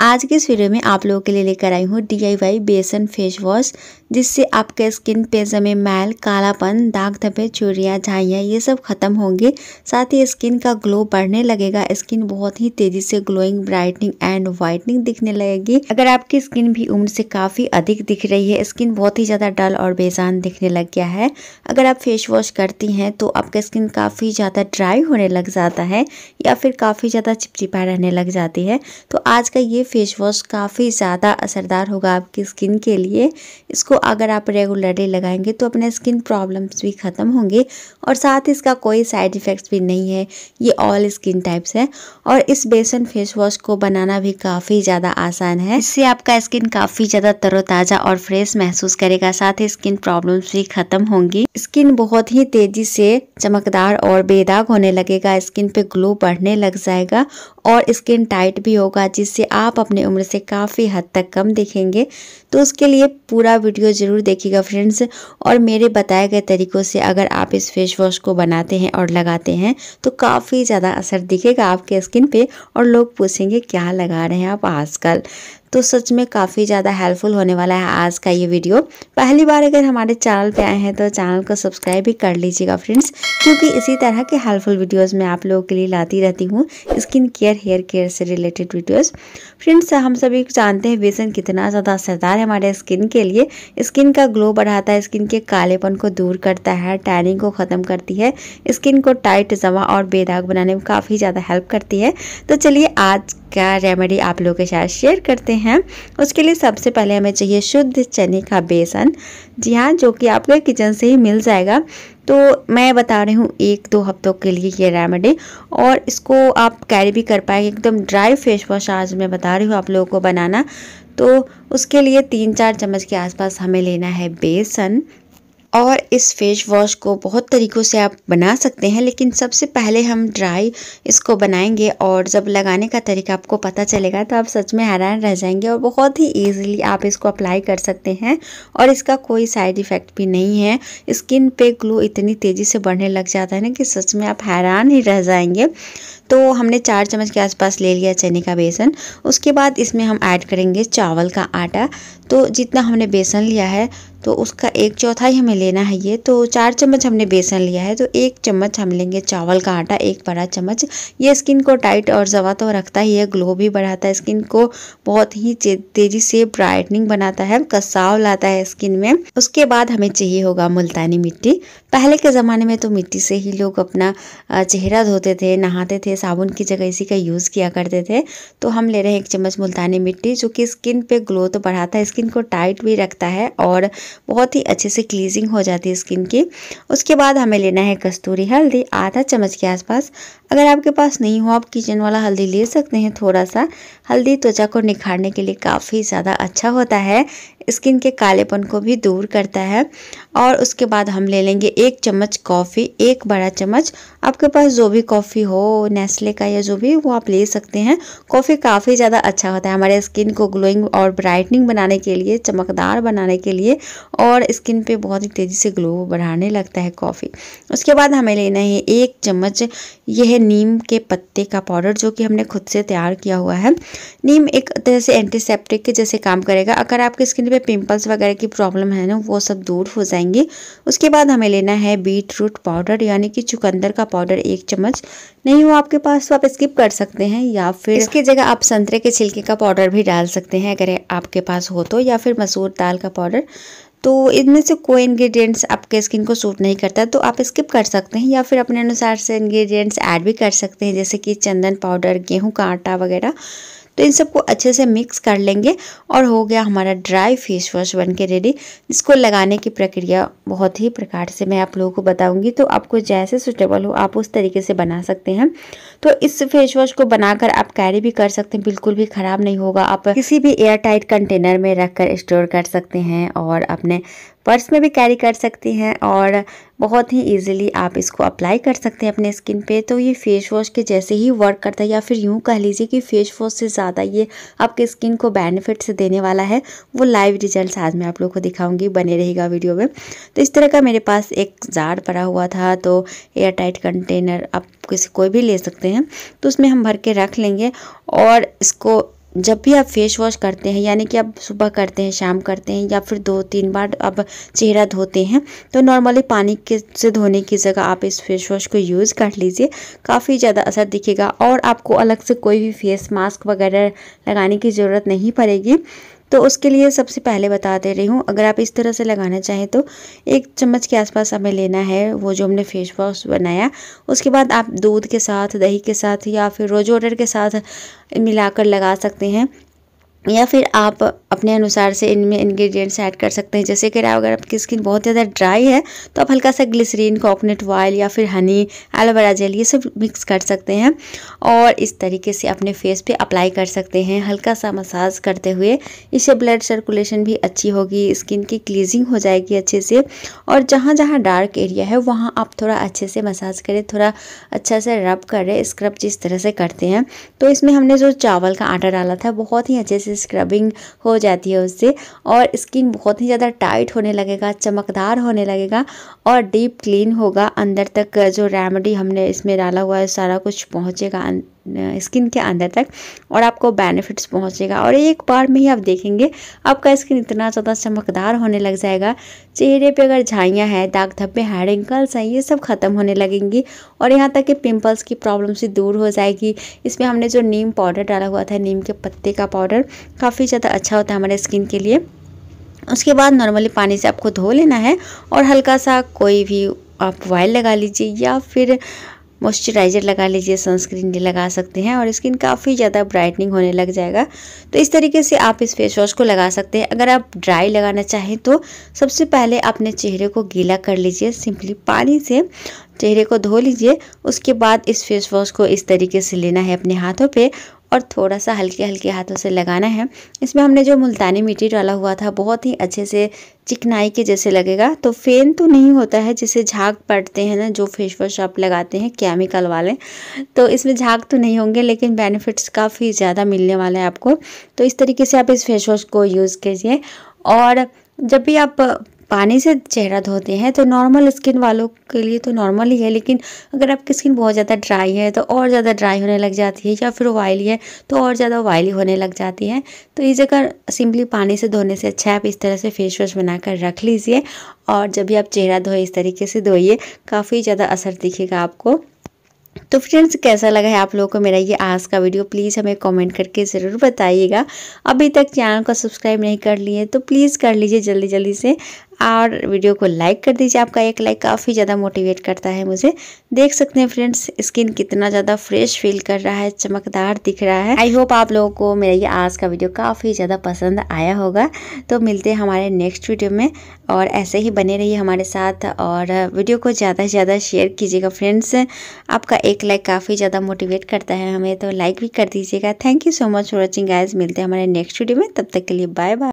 आज के इस वीडियो में आप लोगों के लिए लेकर आई हूँ डीआईवाई बेसन फेस वॉश जिससे आपके स्किन पे जमे मैल कालापन दाग धब्बे चुरिया झाइयाँ ये सब खत्म होंगे साथ ही स्किन का ग्लो बढ़ने लगेगा स्किन बहुत ही तेजी से ग्लोइंग ब्राइटनिंग एंड व्हाइटनिंग दिखने लगेगी अगर आपकी स्किन भी उम्र से काफ़ी अधिक दिख रही है स्किन बहुत ही ज़्यादा डल और बेजान दिखने लग गया है अगर आप फेस वॉश करती हैं तो आपका स्किन काफ़ी ज़्यादा ड्राई होने लग जाता है या फिर काफ़ी ज़्यादा चिपचिपा रहने लग जाती है तो आज का ये फेस वॉश काफ़ी ज़्यादा असरदार होगा आपकी स्किन के लिए इसको अगर आप रेगुलरली लगाएंगे तो अपने स्किन प्रॉब्लम्स भी ख़त्म होंगे और साथ ही इसका कोई साइड इफ़ेक्ट्स भी नहीं है ये ऑल स्किन टाइप्स है और इस बेसन फेस वॉश को बनाना भी काफ़ी ज़्यादा आसान है इससे आपका स्किन काफ़ी ज़्यादा तरोताज़ा और फ्रेश महसूस करेगा साथ ही स्किन प्रॉब्लम्स भी ख़त्म होंगी स्किन बहुत ही तेज़ी से चमकदार और बेदाग होने लगेगा स्किन पे ग्लो बढ़ने लग जाएगा और स्किन टाइट भी होगा जिससे आप आप अपने उम्र से काफ़ी हद तक कम दिखेंगे तो उसके लिए पूरा वीडियो ज़रूर देखिएगा फ्रेंड्स और मेरे बताए गए तरीक़ों से अगर आप इस फेस वॉश को बनाते हैं और लगाते हैं तो काफ़ी ज़्यादा असर दिखेगा आपके स्किन पे और लोग पूछेंगे क्या लगा रहे हैं आप आजकल तो सच में काफ़ी ज़्यादा हेल्पफुल होने वाला है आज का ये वीडियो पहली बार अगर हमारे चैनल पे आए हैं तो चैनल को सब्सक्राइब भी कर लीजिएगा फ्रेंड्स क्योंकि इसी तरह के हेल्पफुल वीडियोस मैं आप लोगों के लिए लाती रहती हूँ स्किन केयर हेयर केयर से रिलेटेड वीडियोस फ्रेंड्स हम सभी जानते हैं बेसन कितना ज़्यादा असरदार है हमारे स्किन के लिए स्किन का ग्लो बढ़ाता है स्किन के कालेपन को दूर करता है टैनिंग को ख़त्म करती है स्किन को टाइट जमा और बेदाग बनाने में काफ़ी ज़्यादा हेल्प करती है तो चलिए आज का रेमेडी आप लोगों के साथ शेयर करते हैं उसके लिए सबसे पहले हमें चाहिए शुद्ध चने का बेसन जी हाँ जो कि आपके किचन से ही मिल जाएगा तो मैं बता रही हूँ एक दो हफ्तों के लिए ये रेमेडी और इसको आप कैरी भी कर पाएंगे एकदम ड्राई फेस वॉश आज मैं बता रही हूँ आप लोगों को बनाना तो उसके लिए तीन चार चम्मच के आसपास हमें लेना है बेसन और इस फेस वॉश को बहुत तरीक़ों से आप बना सकते हैं लेकिन सबसे पहले हम ड्राई इसको बनाएंगे और जब लगाने का तरीका आपको पता चलेगा तो आप सच में हैरान रह जाएंगे और बहुत ही ईजिली आप इसको अप्लाई कर सकते हैं और इसका कोई साइड इफ़ेक्ट भी नहीं है स्किन पे ग्लो इतनी तेज़ी से बढ़ने लग जाता है ना कि सच में आप हैरान ही रह जाएंगे तो हमने चार चम्मच के आसपास ले लिया चने का बेसन उसके बाद इसमें हम ऐड करेंगे चावल का आटा तो जितना हमने बेसन लिया है तो उसका एक चौथा ही हमें लेना है ये तो चार चम्मच हमने बेसन लिया है तो एक चम्मच हम लेंगे चावल का आटा एक बड़ा चम्मच ये स्किन को टाइट और जवा तो रखता ही है ग्लो भी बढ़ाता है स्किन को बहुत ही तेज़ी से ब्राइटनिंग बनाता है कसाव लाता है स्किन में उसके बाद हमें चाहिए होगा मुल्तानी मिट्टी पहले के ज़माने में तो मिट्टी से ही लोग अपना चेहरा धोते थे नहाते थे साबुन की जगह इसी का यूज़ किया करते थे तो हम ले रहे हैं एक चम्मच मुल्तानी मिट्टी जो कि स्किन पे ग्लो तो बढ़ाता है स्किन को टाइट भी रखता है और बहुत ही अच्छे से क्लीजिंग हो जाती है स्किन की उसके बाद हमें लेना है कस्तूरी हल्दी आधा चम्मच के आसपास अगर आपके पास नहीं हो आप किचन वाला हल्दी ले सकते हैं थोड़ा सा हल्दी त्वचा को निखारने के लिए काफ़ी ज़्यादा अच्छा होता है स्किन के कालेपन को भी दूर करता है और उसके बाद हम ले लेंगे एक चम्मच कॉफ़ी एक बड़ा चम्मच आपके पास जो भी कॉफ़ी हो नेस्ले का या जो भी वो आप ले सकते हैं कॉफ़ी काफ़ी ज़्यादा अच्छा होता है हमारे स्किन को ग्लोइंग और ब्राइटनिंग बनाने के लिए चमकदार बनाने के लिए और स्किन पर बहुत ही तेज़ी से ग्लो बढ़ाने लगता है कॉफ़ी उसके बाद हमें लेना है एक चम्मच यह नीम के पत्ते का पाउडर जो कि हमने खुद से तैयार किया हुआ है नीम एक तरह से एंटीसेप्टिक के जैसे काम करेगा अगर आपकी स्किन पर पे पिंपल्स वगैरह की प्रॉब्लम है ना वो सब दूर हो जाएंगे उसके बाद हमें लेना है बीट रूट पाउडर यानी कि चुकंदर का पाउडर एक चम्मच नहीं हो आपके पास तो आप स्किप कर सकते हैं या फिर इसकी जगह आप संतरे के छिलके का पाउडर भी डाल सकते हैं अगर आपके पास हो तो या फिर मसूर दाल का पाउडर तो इनमें से कोई इंग्रेडिएंट्स आपके स्किन को सूट नहीं करता तो आप स्किप कर सकते हैं या फिर अपने अनुसार से इंग्रेडिएंट्स ऐड भी कर सकते हैं जैसे कि चंदन पाउडर गेहूं का आटा वगैरह तो इन सबको अच्छे से मिक्स कर लेंगे और हो गया हमारा ड्राई फेस वॉश बन के रेडी इसको लगाने की प्रक्रिया बहुत ही प्रकार से मैं आप लोगों को बताऊंगी तो आपको जैसे सुटेबल हो आप उस तरीके से बना सकते हैं तो इस फेस वॉश को बनाकर आप कैरी भी कर सकते हैं बिल्कुल भी ख़राब नहीं होगा आप किसी भी एयर टाइट कंटेनर में रख कर स्टोर कर सकते हैं और अपने पर्स में भी कैरी कर सकती हैं और बहुत ही इजीली आप इसको अप्लाई कर सकते हैं अपने स्किन पे तो ये फेस वॉश के जैसे ही वर्क करता है या फिर यूँ कह लीजिए कि फेस वॉश से ज़्यादा ये आपके स्किन को बेनिफिट्स देने वाला है वो लाइव रिजल्ट आज मैं आप लोग को दिखाऊंगी बने रहेगा वीडियो में तो इस तरह का मेरे पास एक जार पड़ा हुआ था तो एयर टाइट कंटेनर आप किसी कोई भी ले सकते हैं तो उसमें हम भर के रख लेंगे और इसको जब भी आप फेस वॉश करते हैं यानी कि आप सुबह करते हैं शाम करते हैं या फिर दो तीन बार अब चेहरा धोते हैं तो नॉर्मली पानी के से धोने की जगह आप इस फेस वॉश को यूज़ कर लीजिए काफ़ी ज़्यादा असर दिखेगा और आपको अलग से कोई भी फेस मास्क वगैरह लगाने की ज़रूरत नहीं पड़ेगी तो उसके लिए सबसे पहले बता दे रही हूँ अगर आप इस तरह से लगाना चाहें तो एक चम्मच के आसपास हमें लेना है वो जो हमने फेस वॉश बनाया उसके बाद आप दूध के साथ दही के साथ या फिर रोज वाटर के साथ मिलाकर लगा सकते हैं या फिर आप अपने अनुसार से इनमें इंग्रेडिएंट्स ऐड कर सकते हैं जैसे कि अगर आपकी स्किन बहुत ज़्यादा ड्राई है तो आप हल्का सा ग्लिसरीन कोकोनट ऑयल या फिर हनी एलोवेरा जेल ये सब मिक्स कर सकते हैं और इस तरीके से अपने फेस पे अप्लाई कर सकते हैं हल्का सा मसाज करते हुए इससे ब्लड सर्कुलेशन भी अच्छी होगी स्किन की क्लीजिंग हो जाएगी अच्छे से और जहाँ जहाँ डार्क एरिया है वहाँ आप थोड़ा अच्छे से मसाज करें थोड़ा अच्छा से रब करें स्क्रब जिस तरह से करते हैं तो इसमें हमने जो चावल का आटा डाला था बहुत ही अच्छे से से स्क्रबिंग हो जाती है उससे और स्किन बहुत ही ज़्यादा टाइट होने लगेगा चमकदार होने लगेगा और डीप क्लीन होगा अंदर तक जो रेमेडी हमने इसमें डाला हुआ है सारा कुछ पहुँचेगा स्किन के अंदर तक और आपको बेनिफिट्स पहुंचेगा और एक बार में ही आप देखेंगे आपका स्किन इतना ज़्यादा चमकदार होने लग जाएगा चेहरे पे अगर झाइयाँ हैं दाग धब्बे हैं रिंकल्स हैं ये सब ख़त्म होने लगेंगी और यहाँ तक कि पिंपल्स की प्रॉब्लम से दूर हो जाएगी इसमें हमने जो नीम पाउडर डाला हुआ था नीम के पत्ते का पाउडर काफ़ी ज़्यादा अच्छा होता है हमारे स्किन के लिए उसके बाद नॉर्मली पानी से आपको धो लेना है और हल्का सा कोई भी आप ऑयल लगा लीजिए या फिर मॉइस्चराइज़र लगा लीजिए सनस्क्रीन भी लगा सकते हैं और स्किन काफ़ी ज़्यादा ब्राइटनिंग होने लग जाएगा तो इस तरीके से आप इस फेस वॉश को लगा सकते हैं अगर आप ड्राई लगाना चाहें तो सबसे पहले अपने चेहरे को गीला कर लीजिए सिंपली पानी से चेहरे को धो लीजिए उसके बाद इस फेस वॉश को इस तरीके से लेना है अपने हाथों पर और थोड़ा सा हल्के हल्के हाथों से लगाना है इसमें हमने जो मुल्तानी मिट्टी डाला हुआ था बहुत ही अच्छे से चिकनाई के जैसे लगेगा तो फेन तो नहीं होता है जिसे झाग पड़ते हैं ना जो फेस वॉश आप लगाते हैं केमिकल वाले तो इसमें झाग तो नहीं होंगे लेकिन बेनिफिट्स काफ़ी ज़्यादा मिलने वाला है आपको तो इस तरीके से आप इस फेस वॉश को यूज़ कीजिए और जब भी आप पानी से चेहरा धोते हैं तो नॉर्मल स्किन वालों के लिए तो नॉर्मल ही है लेकिन अगर आपकी स्किन बहुत ज़्यादा ड्राई है तो और ज़्यादा ड्राई होने लग जाती है या फिर ऑयली है तो और ज़्यादा ऑयली होने लग जाती है तो इस जगह सिंपली पानी से धोने से अच्छा है आप इस तरह से फेस वॉश बनाकर रख लीजिए और जब भी आप चेहरा धोए इस तरीके से धोइए काफ़ी ज़्यादा असर दिखेगा आपको तो फ्रेंड्स कैसा लगा है आप लोगों को मेरा ये आज का वीडियो प्लीज़ हमें कमेंट करके ज़रूर बताइएगा अभी तक चैनल को सब्सक्राइब नहीं कर लिए तो प्लीज़ कर लीजिए जल्दी जल्दी से और वीडियो को लाइक कर दीजिए आपका एक लाइक काफ़ी ज़्यादा मोटिवेट करता है मुझे देख सकते हैं फ्रेंड्स स्किन कितना ज़्यादा फ्रेश फील कर रहा है चमकदार दिख रहा है आई होप आप लोगों को मेरा ये आज का वीडियो काफ़ी ज़्यादा पसंद आया होगा तो मिलते हैं हमारे नेक्स्ट वीडियो में और ऐसे ही बने रहिए हमारे साथ और वीडियो को ज़्यादा से ज़्यादा शेयर कीजिएगा फ्रेंड्स आपका एक लाइक काफ़ी ज़्यादा मोटिवेट करता है हमें तो लाइक भी कर दीजिएगा thank you so much for watching guys मिलते हैं हमारे नेक्स्ट वीडियो में तब तक के लिए बाय बाय